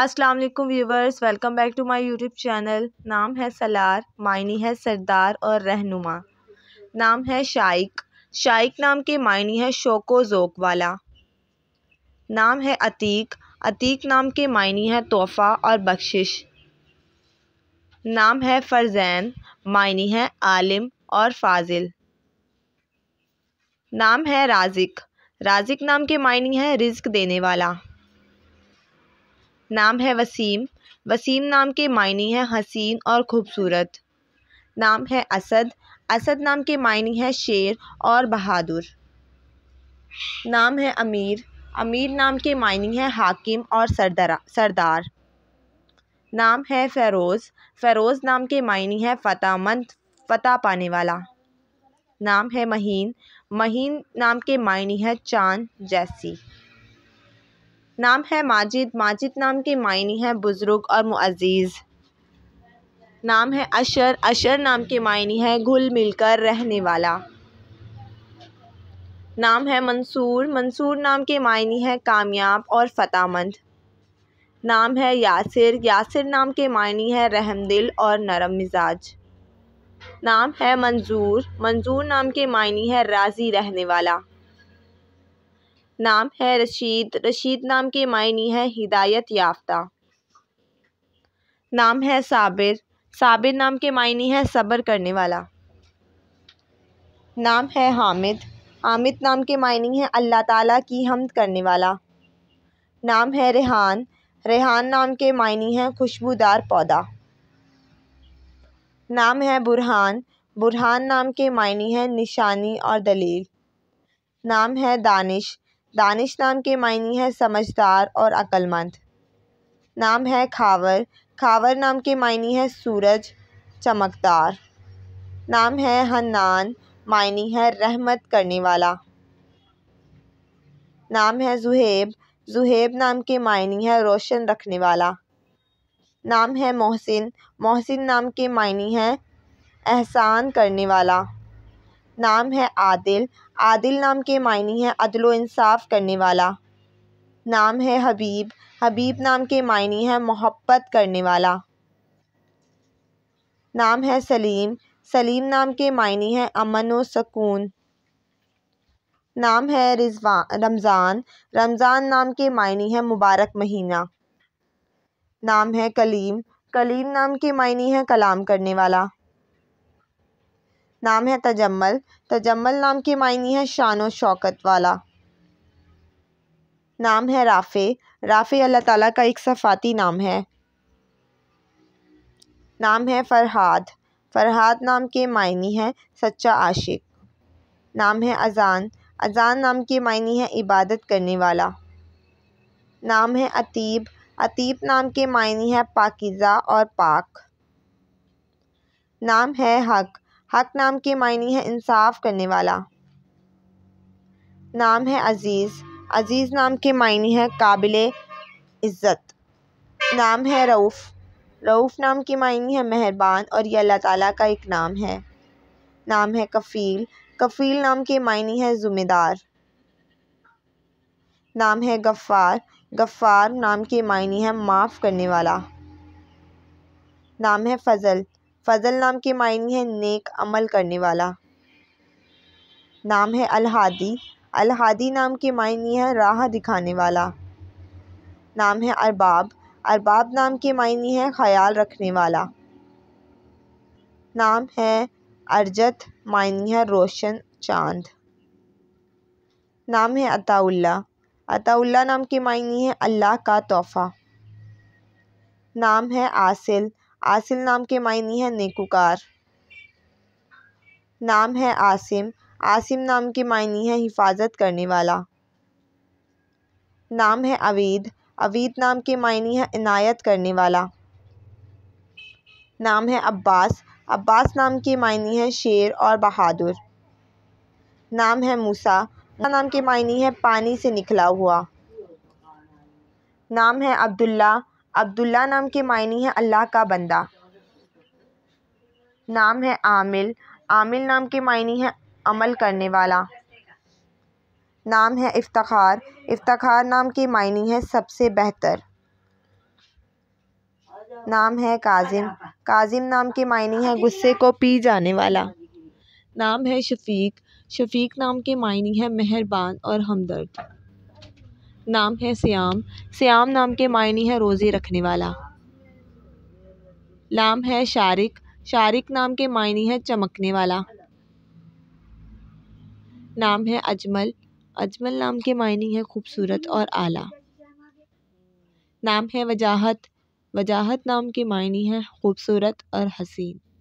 अस्सलाम वालेकुम viewers welcome back to my YouTube channel नाम है सलार मायने है सरदार और रहनुमा नाम है शाइक शाइक नाम के मायनी है शोको जोक वाला नाम है अतीक अतीक नाम के मायनी है तोहफ़ा और बख्शिश नाम है फरजैन मायनी है आलिम और फाजिल नाम है राजिक राजिक नाम के मायनी है रिज्क देने वाला नाम है वसीम वसीम नाम के मायने हैं हसीन और ख़ूबसूरत नाम है असद असद नाम के मायने हैं शेर और बहादुर नाम है अमीर अमीर नाम के मायने हैं हाकिम और सरदरा सरदार नाम है फ़रोज़ फ़रोज़ नाम के मायने हैं फ़तामंद फ़तह पाने वाला नाम है महीन महीन नाम के मायने हैं चांद जैसी नाम है माजिद माजिद नाम के मायने हैं बुज़ुर्ग और मुआज़ीज़ नाम है अशर अशर नाम के मायने हैं घुल मिलकर रहने वाला नाम है मंसूर मंसूर नाम के मायने हैं कामयाब और फतामंद नाम है यासिर यासिर नाम के मायने हैं रहमदिल और नरम मिजाज नाम है मंजूर मंजूर नाम के मायने हैं राज़ी रहने वाला नाम है रशीद रशीद नाम के मायने है हिदायत याफ्ता नाम है साबिर साबिर नाम के मायने है सब्र करने वाला नाम है हामिद हामिद नाम के मायने है अल्लाह ताला की हमद करने वाला नाम है रेहान रेहान नाम के मायने है खुशबूदार पौधा नाम है बुरहान बुरहान नाम के मायने है निशानी और दलील नाम है दानिश दानिश नाम के मायने है समझदार और अक्लमंद नाम है खावर खावर नाम के मायने है सूरज चमकदार नाम है हन्नान मायने है रहमत करने वाला नाम है जुहेब जुहेब नाम के मायने है रोशन रखने वाला नाम है मोहसिन मोहसिन नाम के मायने है एहसान करने वाला नाम है आदिल आदिल नाम के मायने हैं अदलो इंसाफ करने वाला नाम है हबीब हबीब नाम के मायने हैं मोहब्बत करने वाला नाम है सलीम सलीम नाम के मायने हैं अमन व सकून नाम है रिजवान रमज़ान रमज़ान नाम के मायने हैं मुबारक महीना नाम है कलीम कलीम नाम के मायने हैं कलाम करने वाला नाम है तजम्मल तजम्मल नाम के मायने है शान व शौकत वाला नाम है राफ़े राफ़े अल्लाह ताला का एक सफ़ाती नाम है नाम है फ़रहाद फ़रहाद नाम के मायने है सच्चा आशिक नाम है अजान अजान नाम के मायने है इबादत करने वाला नाम है अतीब अतीब नाम के मायने है पाकिज़ा और पाक नाम है हक हक नाम के मायने हैं इंसाफ करने वाला नाम है अज़ीज़ अज़ीज़ नाम के मायने हैं काबिल इज़्ज़त नाम है रऊफ़ रऊफ़ नाम के मायने हैं मेहरबान और ये अल्लाह ताला का एक नाम है नाम है कफ़ील कफ़ील नाम के मायने हैं ज़ुमेदार नाम है गफ़ार गफ़ार नाम के मायने हैं माफ़ करने वाला नाम है फ़ज़ल फ़ज़ल नाम के मायने हैं नेक अमल करने वाला नाम है अलहादी अलहादी नाम के मायने है राह दिखाने वाला नाम है अरबाब अरबाब नाम के मायने है ख्याल रखने वाला नाम है अरजत मायने है रोशन चांद नाम है अताउल्ला अताउल्ला नाम के मायने है अल्लाह का तोहफ़ा नाम है आसिल आसिल नाम के मायने हैं नेकुकार नाम है आसिम आसिम नाम के मायने हैं हिफाजत करने वाला नाम है अवीद अवीद नाम के मायने हैं इनायत करने वाला नाम है अब्बास अब्बास नाम के मायने हैं शेर और बहादुर नाम है मूसा नाम के मायने हैं पानी से निकला हुआ नाम है अब्दुल्ला अब्दुल्ला नाम के मायने हैं अल्लाह का बंदा नाम है आमिल आमिल नाम के मायने हैं अमल करने वाला नाम है इफ्तार इफ्तार नाम के मायने हैं सबसे बेहतर नाम है काजिम काजिम नाम के मायने हैं गुस्से को पी जाने वाला नाम है शफीक शफीक नाम के मायने हैं मेहरबान और हमदर्द नाम है श्याम श्याम नाम के मायने है रोज़े रखने वाला लाम है शारिक शारिक नाम के मायने है चमकने वाला नाम है अजमल अजमल नाम के मायने है खूबसूरत और आला नाम है वजाहत वजाहत नाम के मायने है खूबसूरत और हसीन